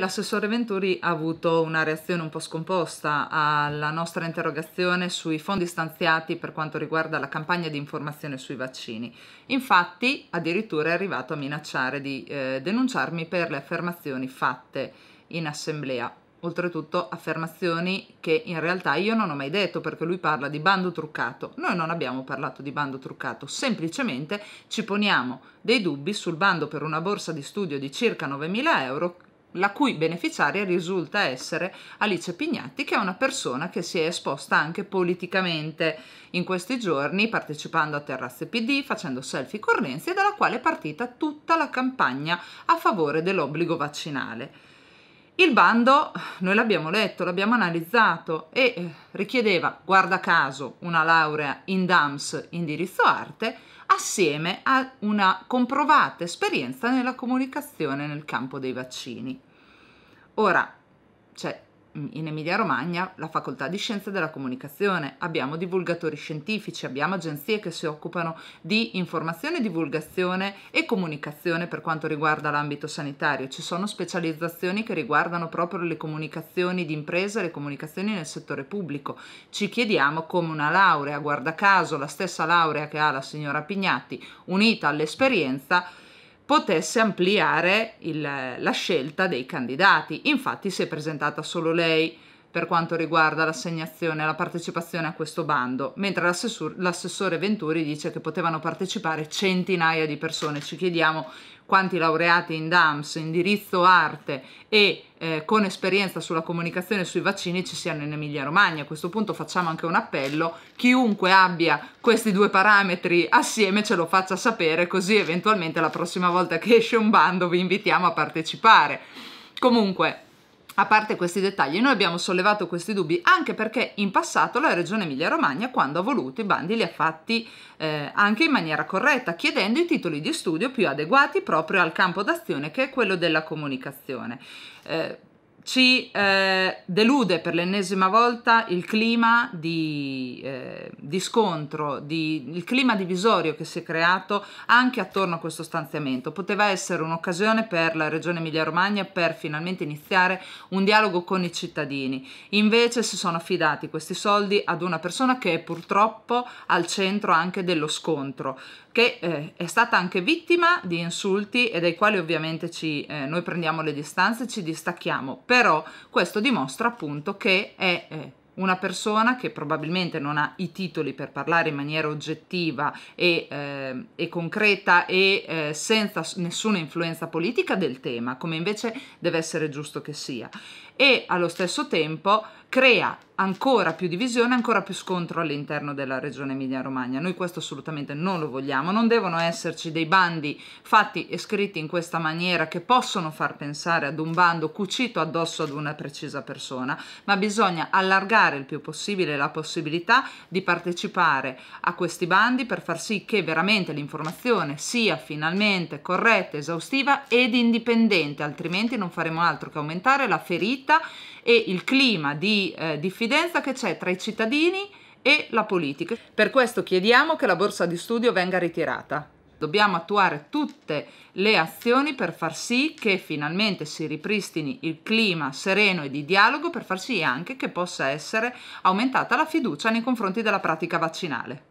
l'assessore Venturi ha avuto una reazione un po' scomposta alla nostra interrogazione sui fondi stanziati per quanto riguarda la campagna di informazione sui vaccini. Infatti, addirittura è arrivato a minacciare di eh, denunciarmi per le affermazioni fatte in assemblea. Oltretutto affermazioni che in realtà io non ho mai detto perché lui parla di bando truccato. Noi non abbiamo parlato di bando truccato, semplicemente ci poniamo dei dubbi sul bando per una borsa di studio di circa 9.000 euro la cui beneficiaria risulta essere Alice Pignatti, che è una persona che si è esposta anche politicamente in questi giorni, partecipando a terrazze PD, facendo selfie con Renzi, e dalla quale è partita tutta la campagna a favore dell'obbligo vaccinale. Il bando noi l'abbiamo letto, l'abbiamo analizzato e eh, richiedeva, guarda caso, una laurea in DAMS indirizzo arte assieme a una comprovata esperienza nella comunicazione nel campo dei vaccini. Ora, c'è cioè, in Emilia Romagna la facoltà di scienze della comunicazione, abbiamo divulgatori scientifici, abbiamo agenzie che si occupano di informazione, divulgazione e comunicazione per quanto riguarda l'ambito sanitario, ci sono specializzazioni che riguardano proprio le comunicazioni di impresa, le comunicazioni nel settore pubblico. Ci chiediamo come una laurea, guarda caso la stessa laurea che ha la signora Pignatti, unita all'esperienza, potesse ampliare il, la scelta dei candidati. Infatti si è presentata solo lei per quanto riguarda l'assegnazione e la partecipazione a questo bando, mentre l'assessore Venturi dice che potevano partecipare centinaia di persone. Ci chiediamo quanti laureati in DAMS, indirizzo arte e eh, con esperienza sulla comunicazione sui vaccini ci siano in Emilia Romagna. A questo punto facciamo anche un appello, chiunque abbia questi due parametri assieme ce lo faccia sapere, così eventualmente la prossima volta che esce un bando vi invitiamo a partecipare. Comunque, a parte questi dettagli, noi abbiamo sollevato questi dubbi anche perché in passato la Regione Emilia-Romagna, quando ha voluto, i bandi li ha fatti eh, anche in maniera corretta, chiedendo i titoli di studio più adeguati proprio al campo d'azione che è quello della comunicazione. Eh, ci eh, delude per l'ennesima volta il clima di, eh, di scontro, di, il clima divisorio che si è creato anche attorno a questo stanziamento. Poteva essere un'occasione per la Regione Emilia-Romagna per finalmente iniziare un dialogo con i cittadini. Invece si sono affidati questi soldi ad una persona che è purtroppo al centro anche dello scontro, che eh, è stata anche vittima di insulti e dai quali ovviamente ci, eh, noi prendiamo le distanze, e ci distacchiamo però questo dimostra appunto che è eh, una persona che probabilmente non ha i titoli per parlare in maniera oggettiva e, eh, e concreta e eh, senza nessuna influenza politica del tema, come invece deve essere giusto che sia e allo stesso tempo crea ancora più divisione, ancora più scontro all'interno della regione Emilia-Romagna. Noi questo assolutamente non lo vogliamo, non devono esserci dei bandi fatti e scritti in questa maniera che possono far pensare ad un bando cucito addosso ad una precisa persona, ma bisogna allargare il più possibile la possibilità di partecipare a questi bandi per far sì che veramente l'informazione sia finalmente corretta, esaustiva ed indipendente, altrimenti non faremo altro che aumentare la ferita vita e il clima di eh, diffidenza che c'è tra i cittadini e la politica. Per questo chiediamo che la borsa di studio venga ritirata. Dobbiamo attuare tutte le azioni per far sì che finalmente si ripristini il clima sereno e di dialogo, per far sì anche che possa essere aumentata la fiducia nei confronti della pratica vaccinale.